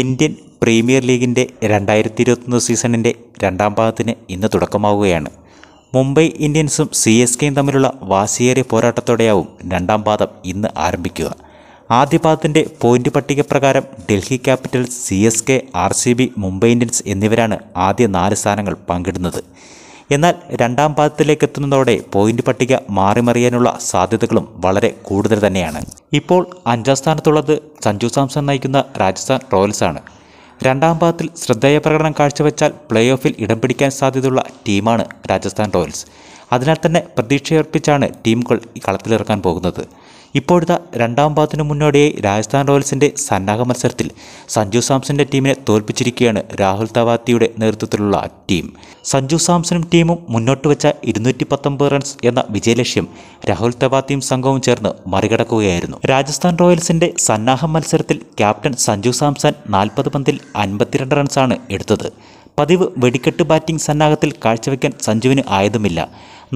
Indian premier ലീഗിൻ്റെ രണ്ടായിരത്തി ഇരുപത്തൊന്ന് സീസണിൻ്റെ രണ്ടാം ഭാഗത്തിന് ഇന്ന് തുടക്കമാവുകയാണ് മുംബൈ ഇന്ത്യൻസും സി എസ് കെയും തമ്മിലുള്ള വാശിയേറിയ പോരാട്ടത്തോടെയാവും രണ്ടാം പാദം ഇന്ന് ആരംഭിക്കുക ആദ്യ പാദത്തിൻ്റെ പോയിന്റ് പട്ടിക പ്രകാരം Delhi Capitals C S K R C B Mumbai Indians എന്നിവരാണ് ആദ്യ നാല് സ്ഥാനങ്ങൾ പങ്കിടുന്നത് എന്നാൽ രണ്ടാം പാദത്തിലേക്ക് എത്തുന്നതോടെ പോയിന്റ് പട്ടിക മാറിമറിയാനുള്ള സാധ്യതകളും വളരെ കൂടുതൽ തന്നെയാണ് ഇപ്പോൾ അഞ്ചാം സ്ഥാനത്തുള്ളത് സഞ്ജു സാംസൺ നയിക്കുന്ന രാജസ്ഥാൻ റോയൽസ് ആണ് രണ്ടാം പാദത്തിൽ ശ്രദ്ധേയ പ്രകടനം കാഴ്ചവെച്ചാൽ പ്ലേ ഓഫിൽ ഇടം പിടിക്കാൻ സാധ്യതയുള്ള ടീമാണ് രാജസ്ഥാൻ റോയൽസ് അതിനാൽ തന്നെ പ്രതീക്ഷയർപ്പിച്ചാണ് ടീമുകൾ കളത്തിലിറക്കാൻ പോകുന്നത് ഇപ്പോഴത്തെ രണ്ടാം പാദത്തിന് മുന്നോടിയായി രാജസ്ഥാൻ റോയൽസിൻ്റെ സന്നാഹ മത്സരത്തിൽ സഞ്ജു സാംസന്റെ ടീമിനെ തോൽപ്പിച്ചിരിക്കുകയാണ് രാഹുൽ തവാത്തിയുടെ നേതൃത്വത്തിലുള്ള ടീം സഞ്ജു സാംസനും ടീമും മുന്നോട്ട് വെച്ച ഇരുന്നൂറ്റി പത്തൊമ്പത് റൺസ് എന്ന വിജയലക്ഷ്യം രാഹുൽ തവാത്തിയും സംഘവും ചേർന്ന് മറികടക്കുകയായിരുന്നു രാജസ്ഥാൻ റോയൽസിൻ്റെ സന്നാഹ മത്സരത്തിൽ ക്യാപ്റ്റൻ സഞ്ജു സാംസൺ നാൽപ്പത് പന്തിൽ അൻപത്തിരണ്ട് റൺസാണ് എടുത്തത് പതിവ് വെടിക്കെട്ട് ബാറ്റിംഗ് സന്നാഹത്തിൽ കാഴ്ചവെക്കാൻ സഞ്ജുവിന് ആയതുമില്ല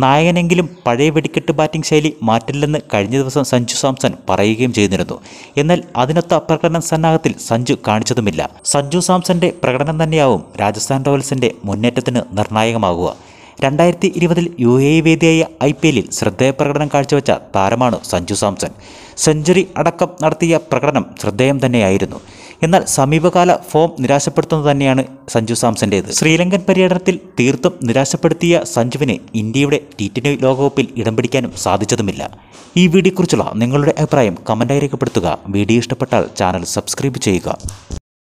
നായകനെങ്കിലും പഴയ വെടിക്കെട്ട് ബാറ്റിംഗ് ശൈലി മാറ്റില്ലെന്ന് കഴിഞ്ഞ ദിവസം സഞ്ജു സാംസൺ പറയുകയും ചെയ്തിരുന്നു എന്നാൽ അതിനൊത്ത പ്രകടനം സന്നാഹത്തിൽ സഞ്ജു കാണിച്ചതുമില്ല സഞ്ജു സാംസന്റെ പ്രകടനം തന്നെയാവും രാജസ്ഥാൻ റോയൽസിന്റെ മുന്നേറ്റത്തിന് നിർണായകമാകുക രണ്ടായിരത്തി ഇരുപതിൽ യു എ വേദിയായ ഐ പി എല്ലിൽ ശ്രദ്ധേയ പ്രകടനം കാഴ്ചവെച്ച താരമാണ് സഞ്ജു സാംസൺ സെഞ്ചുറി അടക്കം നടത്തിയ പ്രകടനം ശ്രദ്ധേയം തന്നെയായിരുന്നു എന്നാൽ സമീപകാല ഫോം നിരാശപ്പെടുത്തുന്നത് തന്നെയാണ് സഞ്ജു സാംസന്റേത് ശ്രീലങ്കൻ പര്യടനത്തിൽ തീർത്തും നിരാശപ്പെടുത്തിയ സഞ്ജുവിനെ ഇന്ത്യയുടെ ടി ട്വന്റി ലോകകപ്പിൽ ഇടം പിടിക്കാനും സാധിച്ചതുമില്ല ഈ വീഡിയോക്കുറിച്ചുള്ള നിങ്ങളുടെ അഭിപ്രായം കമൻറ്റായി രേഖപ്പെടുത്തുക വീഡിയോ ഇഷ്ടപ്പെട്ടാൽ ചാനൽ സബ്സ്ക്രൈബ് ചെയ്യുക